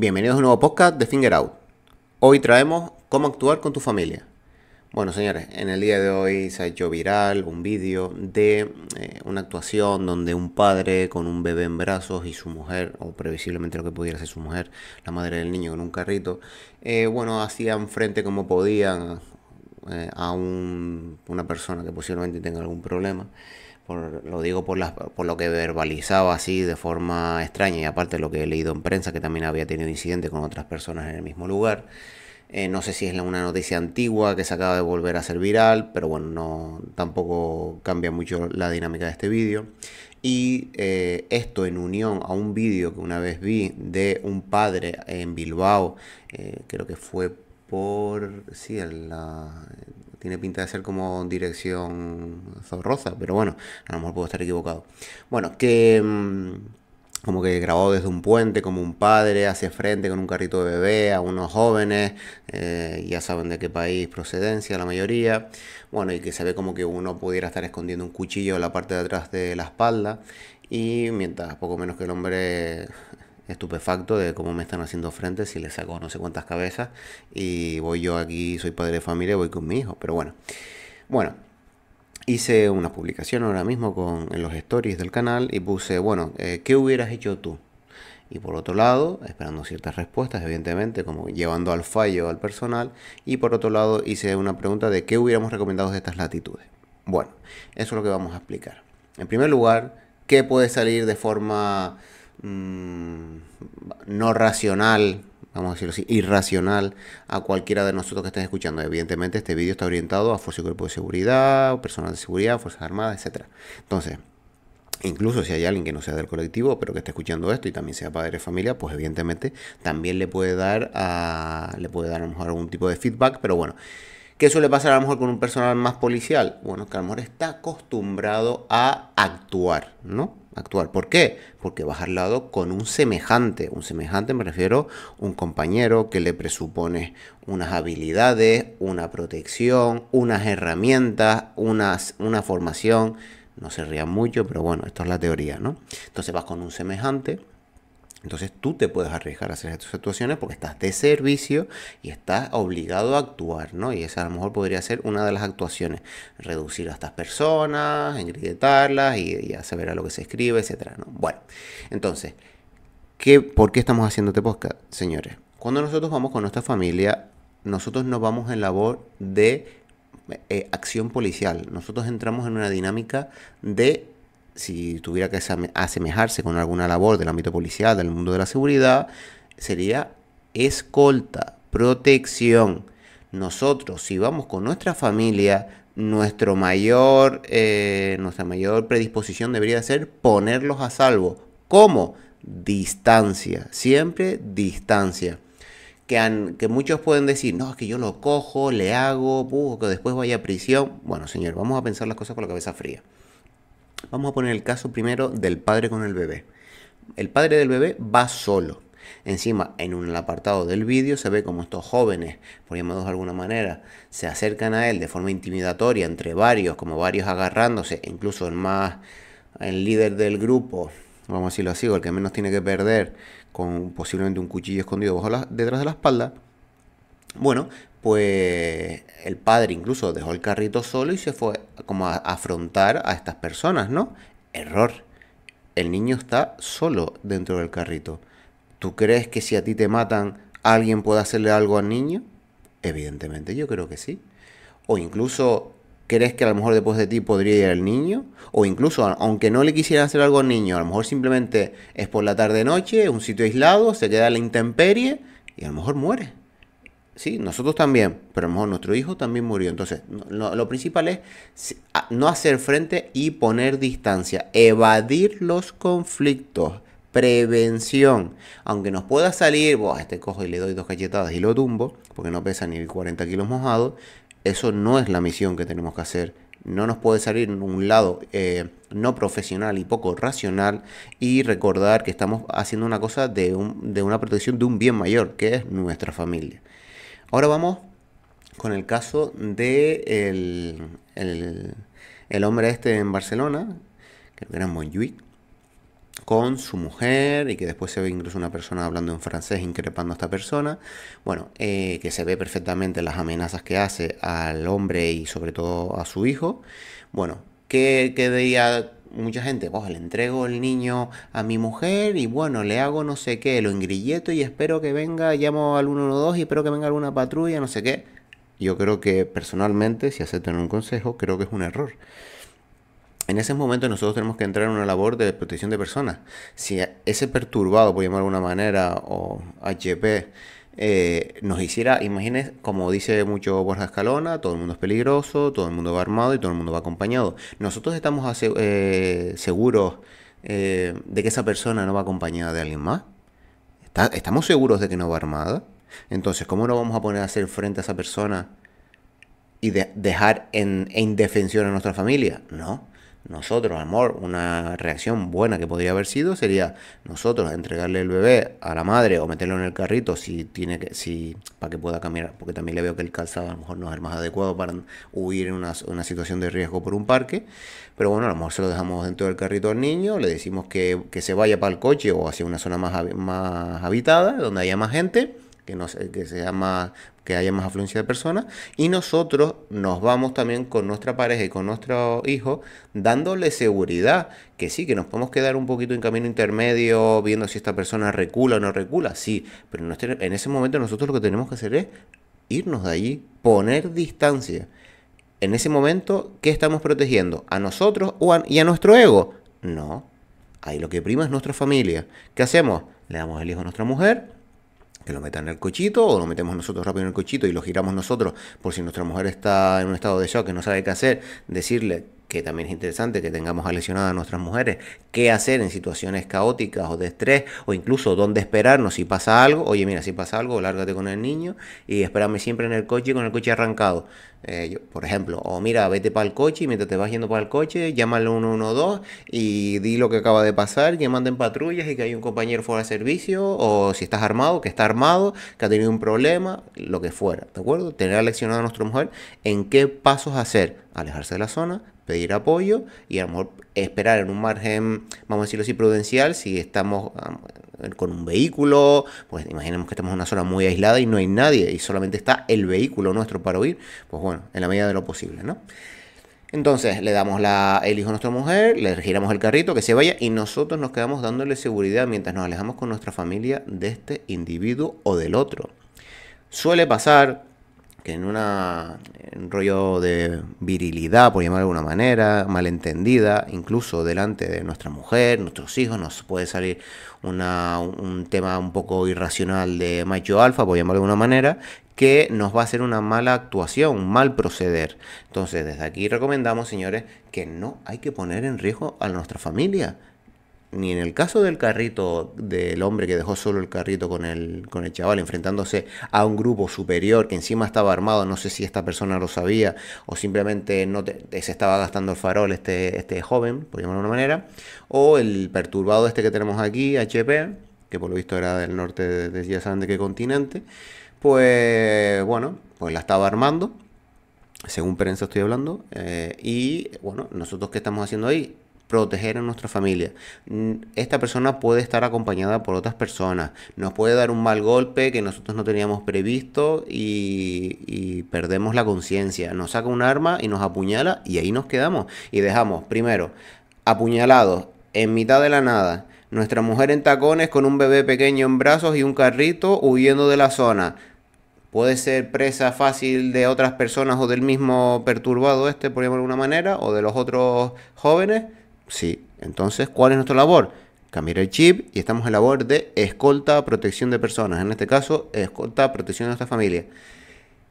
Bienvenidos a un nuevo podcast de Finger Out. Hoy traemos cómo actuar con tu familia. Bueno, señores, en el día de hoy se ha hecho viral un vídeo de eh, una actuación donde un padre con un bebé en brazos y su mujer, o previsiblemente lo que pudiera ser su mujer, la madre del niño con un carrito, eh, bueno, hacían frente como podían eh, a una persona que posiblemente tenga algún problema. Por, lo digo por, por lo que verbalizaba así de forma extraña y aparte lo que he leído en prensa que también había tenido incidentes con otras personas en el mismo lugar. Eh, no sé si es una noticia antigua que se acaba de volver a ser viral, pero bueno, no, tampoco cambia mucho la dinámica de este vídeo. Y eh, esto en unión a un vídeo que una vez vi de un padre en Bilbao, creo que fue por. Sí, tiene pinta de ser como dirección Zorroza, pero bueno, a lo mejor puedo estar equivocado. Bueno, que. Mm, como que grabó desde un puente, como un padre, hacia frente con un carrito de bebé, a unos jóvenes, eh, ya saben de qué país procedencia la mayoría. Bueno, y que se ve como que uno pudiera estar escondiendo un cuchillo en la parte de atrás de la espalda. Y mientras poco menos que el hombre estupefacto de cómo me están haciendo frente si les saco no sé cuántas cabezas y voy yo aquí, soy padre de familia, voy con mi hijo, pero bueno. Bueno, hice una publicación ahora mismo con, en los stories del canal y puse, bueno, eh, ¿qué hubieras hecho tú? Y por otro lado, esperando ciertas respuestas, evidentemente, como llevando al fallo al personal. Y por otro lado, hice una pregunta de qué hubiéramos recomendado de estas latitudes. Bueno, eso es lo que vamos a explicar. En primer lugar, ¿qué puede salir de forma Mm, no racional, vamos a decirlo así, irracional a cualquiera de nosotros que estén escuchando. Evidentemente este vídeo está orientado a fuerza y cuerpo de seguridad, personal de seguridad, fuerzas armadas, etc. Entonces, Incluso si hay alguien que no sea del colectivo, pero que esté escuchando esto y también sea padre de familia, pues evidentemente también le puede dar a, le puede dar a lo mejor algún tipo de feedback, pero bueno. ¿Qué suele pasar a lo mejor con un personal más policial? Bueno, que a lo mejor está acostumbrado a actuar, ¿no? actual. ¿Por qué? Porque vas al lado con un semejante. Un semejante me refiero un compañero que le presupone unas habilidades, una protección, unas herramientas, una formación. No se rían mucho, pero bueno, esto es la teoría, ¿no? Entonces vas con un semejante entonces tú te puedes arriesgar a hacer estas actuaciones porque estás de servicio y estás obligado a actuar, ¿no? Y esa a lo mejor podría ser una de las actuaciones, reducir a estas personas, engrietarlas y ya se verá lo que se escribe, etcétera, ¿no? Bueno, entonces, ¿qué, ¿por qué estamos haciendo este podcast, señores? Cuando nosotros vamos con nuestra familia, nosotros nos vamos en labor de eh, acción policial. Nosotros entramos en una dinámica de si tuviera que asemejarse con alguna labor del ámbito policial, del mundo de la seguridad, sería escolta, protección. Nosotros, si vamos con nuestra familia, nuestro mayor, eh, nuestra mayor predisposición debería ser ponerlos a salvo. ¿Cómo? Distancia, siempre distancia. Que, que muchos pueden decir, no, es que yo lo cojo, le hago, que después vaya a prisión. Bueno, señor, vamos a pensar las cosas con la cabeza fría. Vamos a poner el caso primero del padre con el bebé. El padre del bebé va solo. Encima, en un apartado del vídeo se ve como estos jóvenes, por llamados de alguna manera, se acercan a él de forma intimidatoria entre varios, como varios agarrándose, incluso el más, el líder del grupo, vamos a decirlo así, el que menos tiene que perder, con posiblemente un cuchillo escondido detrás de la espalda. Bueno, pues el padre incluso dejó el carrito solo y se fue como a afrontar a estas personas, ¿no? Error. El niño está solo dentro del carrito. ¿Tú crees que si a ti te matan, alguien puede hacerle algo al niño? Evidentemente, yo creo que sí. O incluso, ¿crees que a lo mejor después de ti podría ir el niño? O incluso, aunque no le quisieran hacer algo al niño, a lo mejor simplemente es por la tarde-noche, un sitio aislado, se queda en la intemperie y a lo mejor muere. Sí, nosotros también, pero a lo mejor nuestro hijo también murió. Entonces, lo principal es no hacer frente y poner distancia, evadir los conflictos, prevención. Aunque nos pueda salir, a este cojo y le doy dos cachetadas y lo tumbo, porque no pesa ni 40 kilos mojado, eso no es la misión que tenemos que hacer. No nos puede salir un lado eh, no profesional y poco racional y recordar que estamos haciendo una cosa de, de una protección de un bien mayor, que es nuestra familia. Ahora vamos con el caso de el, el, hombre este en Barcelona, que era Montjuic, con su mujer y que después se ve incluso una persona hablando en francés increpando a esta persona. Bueno, eh, que se ve perfectamente las amenazas que hace al hombre y sobre todo a su hijo. Bueno, ¿qué, qué día mucha gente, oh, le entrego el niño a mi mujer y bueno, le hago no sé qué, lo engrilleto y espero que venga, llamo al 112 y espero que venga alguna patrulla, no sé qué. Yo creo que personalmente, si aceptan un consejo, creo que es un error. En ese momento nosotros tenemos que entrar en una labor de protección de personas. Si ese perturbado, por llamar de alguna manera, o HP, eh, nos hiciera, imagínense, como dice mucho Borja Escalona, todo el mundo es peligroso, todo el mundo va armado y todo el mundo va acompañado. Nosotros estamos eh, seguros eh, de que esa persona no va acompañada de alguien más. estamos seguros de que no va armada. Entonces, ¿cómo nos vamos a poner a hacer frente a esa persona y dejar en indefensión a nuestra familia? No nosotros, amor, una reacción buena que podría haber sido sería nosotros entregarle el bebé a la madre o meterlo en el carrito si tiene que, si, para que pueda caminar, porque también le veo que el calzado a lo mejor no es el más adecuado para huir en una, situación de riesgo por un parque, pero bueno, a lo mejor se lo dejamos dentro del carrito al niño, le decimos que, que se vaya para el coche o hacia una zona más, más habitada, donde haya más gente que, eh, que haya más afluencia de personas. Y nosotros nos vamos también con nuestra pareja y con nuestro hijo dándole seguridad, que sí, que nos podemos quedar un poquito en camino intermedio, viendo si esta persona recula o no recula, sí, pero en este, ese momento nosotros lo que tenemos que hacer es irnos de allí, poner distancia. En ese momento, ¿qué estamos protegiendo? ¿A nosotros y a nuestro ego? No. Ahí lo que prima es nuestra familia. ¿Qué hacemos? Le damos el hijo a nuestra mujer, que lo metan en el cochito o lo metemos nosotros rápido en el cochito y lo giramos nosotros por si nuestra mujer está en un estado de shock que no sabe qué hacer, decirle que también es interesante que tengamos a a nuestras mujeres, qué hacer en situaciones caóticas o de estrés, o incluso dónde esperarnos si pasa algo, oye mira, si pasa algo, lárgate con el niño y espérame siempre en el coche con el coche arrancado, eh, por ejemplo, o mira, vete para el coche y mientras te vas yendo para el coche, llama al 112 y di lo que acaba de pasar, que manden patrullas y que hay un compañero fuera de servicio, o si estás armado, que está armado, que ha tenido un problema, lo que fuera, ¿de acuerdo? Tener leccionado a nuestra mujer en qué pasos hacer, alejarse de la zona, pedir apoyo y a lo mejor esperar en un margen, vamos a decirlo así, prudencial, si estamos con un vehículo, pues imaginemos que estamos en una zona muy aislada y no hay nadie y solamente está el vehículo nuestro para huir, pues bueno, en la medida de lo posible, ¿no? Entonces le damos la, el hijo a nuestra mujer, le giramos el carrito, que se vaya y nosotros nos quedamos dándole seguridad mientras nos alejamos con nuestra familia de este individuo o del otro. Suele pasar, en una, un rollo de virilidad, por llamar de alguna manera, malentendida, incluso delante de nuestra mujer, nuestros hijos, nos puede salir una, un tema un poco irracional de macho alfa, por llamar de alguna manera, que nos va a hacer una mala actuación, un mal proceder. Entonces, desde aquí recomendamos, señores, que no hay que poner en riesgo a nuestra familia ni en el caso del carrito, del hombre que dejó solo el carrito con el, con el chaval, enfrentándose a un grupo superior que encima estaba armado, no sé si esta persona lo sabía o simplemente no se estaba gastando el farol este, este joven, por llamarlo de una manera, o el perturbado este que tenemos aquí, HP, que por lo visto era del norte de, ya saben de qué continente, pues bueno, pues la estaba armando, según prensa estoy hablando, eh, y bueno, nosotros qué estamos haciendo ahí, proteger a nuestra familia. Esta persona puede estar acompañada por otras personas, nos puede dar un mal golpe que nosotros no teníamos previsto y, perdemos la conciencia. Nos saca un arma y nos apuñala y ahí nos quedamos. Y dejamos, primero, apuñalados en mitad de la nada. Nuestra mujer en tacones con un bebé pequeño en brazos y un carrito huyendo de la zona puede ser presa fácil de otras personas o del mismo perturbado este, por llamarlo de alguna manera, o de los otros jóvenes, Sí. Entonces, ¿cuál es nuestra labor? Cambiar el chip y estamos en labor de escolta, protección de personas. En este caso, escolta, protección de nuestra familia.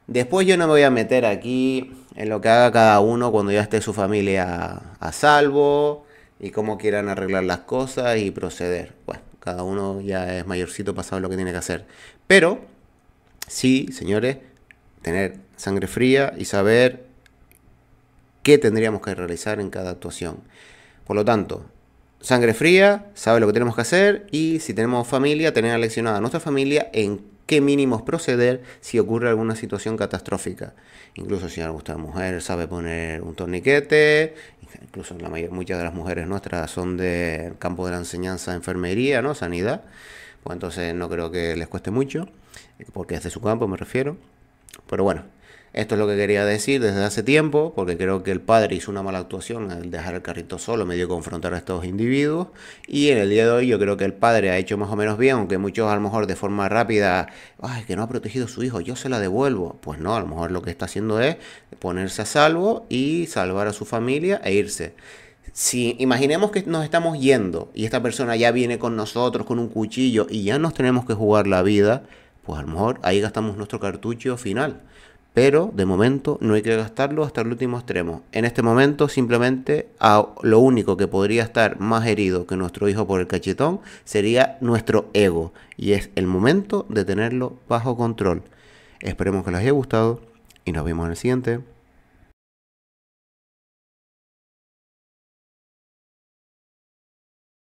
Después yo no me voy a meter aquí en lo que haga cada uno cuando ya esté su familia a, salvo y cómo quieran arreglar las cosas y proceder. Bueno, cada uno ya es mayorcito pasado lo que tiene que hacer. Pero sí, señores, tener sangre fría y saber qué tendríamos que realizar en cada actuación. Por lo tanto, sangre fría, sabe lo que tenemos que hacer y si tenemos familia, tener leccionada a nuestra familia en qué mínimos proceder si ocurre alguna situación catastrófica. Incluso si alguna mujer sabe poner un torniquete, incluso la mayor, muchas de las mujeres nuestras son del campo de la enseñanza, enfermería, ¿no? sanidad, pues entonces no creo que les cueste mucho, porque es de su campo me refiero. Pero bueno, esto es lo que quería decir desde hace tiempo, porque creo que el padre hizo una mala actuación al dejar el carrito solo, medio confrontar a estos individuos. Y en el día de hoy yo creo que el padre ha hecho más o menos bien, aunque muchos a lo mejor de forma rápida, ay, que no ha protegido a su hijo, yo se la devuelvo. Pues no, a lo mejor lo que está haciendo es ponerse a salvo y salvar a su familia e irse si imaginemos que nos estamos yendo y esta persona ya viene con nosotros con un cuchillo y ya nos tenemos que jugar la vida, pues a lo mejor ahí gastamos nuestro cartucho final pero de momento no hay que gastarlo hasta el último extremo. En este momento simplemente lo único que podría estar más herido que nuestro hijo por el cachetón sería nuestro ego y es el momento de tenerlo bajo control. Esperemos que les haya gustado y nos vemos en el siguiente.